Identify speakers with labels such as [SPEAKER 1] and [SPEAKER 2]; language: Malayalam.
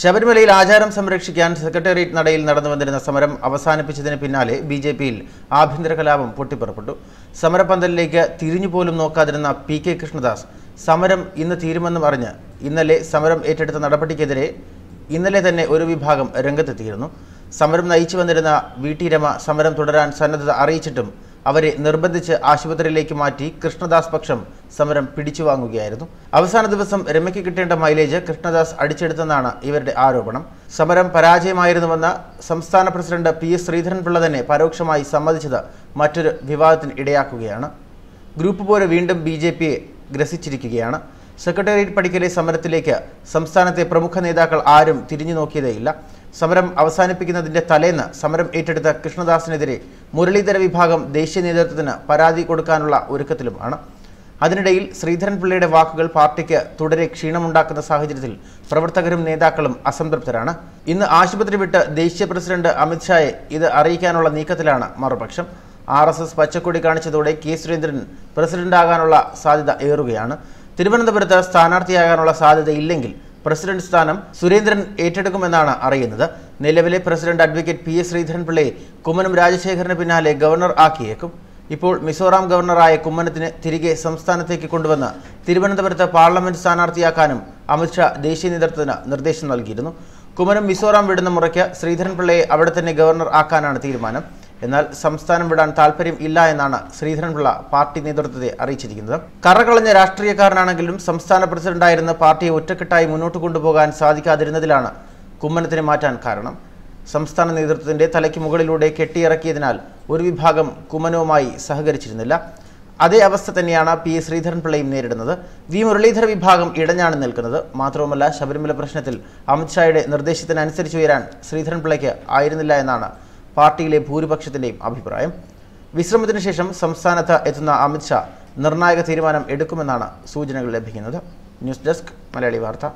[SPEAKER 1] ശബരിമലയിൽ ആചാരം സംരക്ഷിക്കാൻ സെക്രട്ടേറിയറ്റ് നടയിൽ നടന്നു വന്നിരുന്ന സമരം അവസാനിപ്പിച്ചതിന് പിന്നാലെ ബി ജെ പിയിൽ ആഭ്യന്തര കലാപം പൊട്ടിപ്പുറപ്പെട്ടു സമരപന്തലിലേക്ക് തിരിഞ്ഞുപോലും നോക്കാതിരുന്ന പി കെ കൃഷ്ണദാസ് സമരം ഇന്ന് തീരുമെന്നും അറിഞ്ഞ് ഇന്നലെ സമരം ഏറ്റെടുത്ത നടപടിക്കെതിരെ ഇന്നലെ തന്നെ ഒരു വിഭാഗം രംഗത്തെത്തിയിരുന്നു സമരം നയിച്ചു വന്നിരുന്ന വി ടി രമ സമരം തുടരാൻ സന്നദ്ധത അറിയിച്ചിട്ടും അവരെ നിർബന്ധിച്ച് ആശുപത്രിയിലേക്ക് മാറ്റി കൃഷ്ണദാസ് പക്ഷം സമരം പിടിച്ചു വാങ്ങുകയായിരുന്നു അവസാന ദിവസം രമയ്ക്ക് കിട്ടേണ്ട മൈലേജ് കൃഷ്ണദാസ് അടിച്ചെടുത്തെന്നാണ് ഇവരുടെ ആരോപണം സമരം പരാജയമായിരുന്നുവെന്ന് സംസ്ഥാന പ്രസിഡന്റ് പി എസ് ശ്രീധരൻപിള്ള തന്നെ പരോക്ഷമായി സമ്മതിച്ചത് മറ്റൊരു വിവാദത്തിന് ഇടയാക്കുകയാണ് ഗ്രൂപ്പ് പോലെ വീണ്ടും ബി ജെ പിയെ ഗ്രസിച്ചിരിക്കുകയാണ് സെക്രട്ടേറിയറ്റ് പടിക്കലെ സമരത്തിലേക്ക് സംസ്ഥാനത്തെ പ്രമുഖ നേതാക്കൾ ആരും തിരിഞ്ഞു നോക്കിയതേയില്ല സമരം അവസാനിപ്പിക്കുന്നതിന്റെ തലേന്ന് സമരം ഏറ്റെടുത്ത കൃഷ്ണദാസിനെതിരെ മുരളീധര വിഭാഗം ദേശീയ നേതൃത്വത്തിന് പരാതി കൊടുക്കാനുള്ള ഒരുക്കത്തിലുമാണ് അതിനിടയിൽ ശ്രീധരൻപിള്ളയുടെ വാക്കുകൾ പാർട്ടിക്ക് തുടരെ ക്ഷീണമുണ്ടാക്കുന്ന സാഹചര്യത്തിൽ പ്രവർത്തകരും നേതാക്കളും അസംതൃപ്തരാണ് ഇന്ന് ആശുപത്രി വിട്ട് ദേശീയ പ്രസിഡന്റ് അമിത്ഷായെ ഇത് അറിയിക്കാനുള്ള നീക്കത്തിലാണ് മറുപക്ഷം ആർ എസ് എസ് പച്ചക്കൊടി കാണിച്ചതോടെ കെ സുരേന്ദ്രൻ പ്രസിഡന്റാകാനുള്ള സാധ്യത ഏറുകയാണ് തിരുവനന്തപുരത്ത് സ്ഥാനാർത്ഥിയാകാനുള്ള സാധ്യത ഇല്ലെങ്കിൽ പ്രസിഡന്റ് സ്ഥാനം സുരേന്ദ്രൻ ഏറ്റെടുക്കുമെന്നാണ് അറിയുന്നത് നിലവിലെ പ്രസിഡന്റ് അഡ്വക്കേറ്റ് പി എസ് ശ്രീധരൻപിള്ളയെ കുമ്മനം രാജശേഖരന് പിന്നാലെ ഗവർണർ ആക്കിയേക്കും ഇപ്പോൾ മിസോറാം ഗവർണറായ കുമ്മനത്തിന് തിരികെ സംസ്ഥാനത്തേക്ക് കൊണ്ടുവന്ന് തിരുവനന്തപുരത്ത് പാർലമെന്റ് സ്ഥാനാർത്ഥിയാക്കാനും അമിത്ഷാ ദേശീയ നേതൃത്വത്തിന് നിർദ്ദേശം നൽകിയിരുന്നു കുമ്മനം മിസോറാം വിടുന്ന മുറയ്ക്ക് ശ്രീധരൻപിള്ളയെ അവിടെ തന്നെ ഗവർണർ ആക്കാനാണ് തീരുമാനം എന്നാൽ സംസ്ഥാനം വിടാൻ താല്പര്യം ഇല്ല എന്നാണ് ശ്രീധരൻപിള്ള പാർട്ടി നേതൃത്വത്തെ അറിയിച്ചിരിക്കുന്നത് കറകളഞ്ഞ രാഷ്ട്രീയക്കാരനാണെങ്കിലും സംസ്ഥാന പ്രസിഡന്റായിരുന്ന പാർട്ടിയെ ഒറ്റക്കെട്ടായി മുന്നോട്ട് കൊണ്ടുപോകാൻ സാധിക്കാതിരുന്നതിലാണ് കുമ്മനത്തിന് മാറ്റാൻ കാരണം സംസ്ഥാന നേതൃത്വത്തിന്റെ തലയ്ക്ക് മുകളിലൂടെ കെട്ടിയിറക്കിയതിനാൽ ഒരു വിഭാഗം കുമ്മനവുമായി സഹകരിച്ചിരുന്നില്ല അതേ അവസ്ഥ തന്നെയാണ് പി ശ്രീധരൻപിള്ളയും നേരിടുന്നത് വി മുരളീധര വിഭാഗം ഇടഞ്ഞാണ് നിൽക്കുന്നത് മാത്രവുമല്ല ശബരിമല പ്രശ്നത്തിൽ അമിത്ഷായുടെ നിർദ്ദേശത്തിനനുസരിച്ച് ഉയരാൻ ശ്രീധരൻപിള്ളയ്ക്ക് ആയിരുന്നില്ല എന്നാണ് പാർട്ടിയിലെ ഭൂരിപക്ഷത്തിന്റെയും അഭിപ്രായം വിശ്രമത്തിന് ശേഷം സംസ്ഥാനത്ത് എത്തുന്ന അമിത്ഷാ നിർണായക തീരുമാനം എടുക്കുമെന്നാണ് സൂചനകൾ ലഭിക്കുന്നത് ന്യൂസ് ഡെസ്ക് മലയാളി വാർത്ത